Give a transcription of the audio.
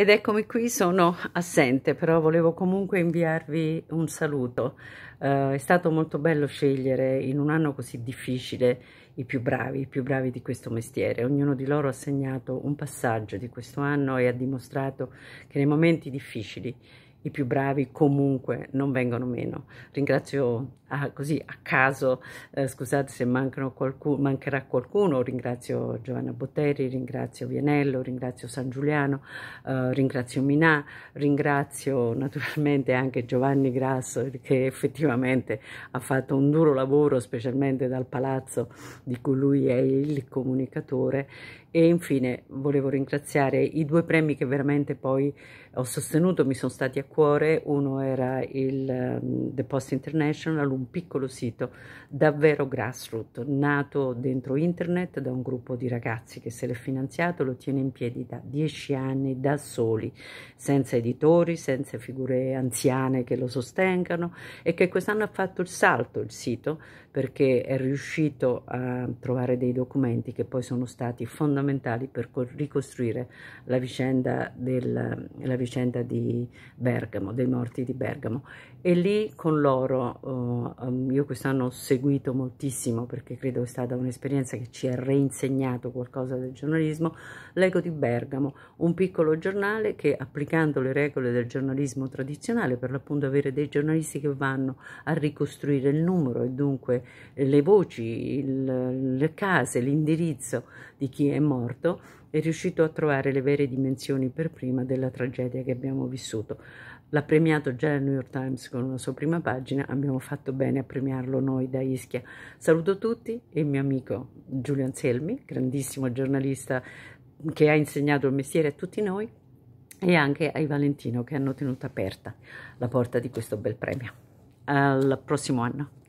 Ed eccomi qui, sono assente, però volevo comunque inviarvi un saluto. Uh, è stato molto bello scegliere in un anno così difficile i più bravi, i più bravi di questo mestiere. Ognuno di loro ha segnato un passaggio di questo anno e ha dimostrato che nei momenti difficili i più bravi comunque non vengono meno. Ringrazio ah, così a caso, eh, scusate se qualcuno, mancherà qualcuno, ringrazio Giovanna Botteri, ringrazio Vianello, ringrazio San Giuliano, eh, ringrazio Minà, ringrazio naturalmente anche Giovanni Grasso che effettivamente ha fatto un duro lavoro, specialmente dal palazzo di cui lui è il comunicatore e infine volevo ringraziare i due premi che veramente poi ho sostenuto, mi sono stati acquistati cuore, uno era il um, The Post International, un piccolo sito davvero grassroots, nato dentro internet da un gruppo di ragazzi che se l'è finanziato lo tiene in piedi da dieci anni da soli, senza editori, senza figure anziane che lo sostengano e che quest'anno ha fatto il salto il sito perché è riuscito a trovare dei documenti che poi sono stati fondamentali per ricostruire la vicenda, del, la vicenda di Bergamo Bergamo, dei morti di Bergamo e lì con loro uh, io quest'anno ho seguito moltissimo perché credo sia stata un'esperienza che ci ha reinsegnato qualcosa del giornalismo, l'Ego di Bergamo, un piccolo giornale che applicando le regole del giornalismo tradizionale per l'appunto avere dei giornalisti che vanno a ricostruire il numero e dunque le voci, il, le case, l'indirizzo di chi è morto, è riuscito a trovare le vere dimensioni per prima della tragedia che abbiamo vissuto. L'ha premiato già il New York Times con la sua prima pagina, abbiamo fatto bene a premiarlo noi da Ischia. Saluto tutti e il mio amico Giulio Anselmi, grandissimo giornalista che ha insegnato il mestiere a tutti noi e anche ai Valentino che hanno tenuto aperta la porta di questo bel premio. Al prossimo anno.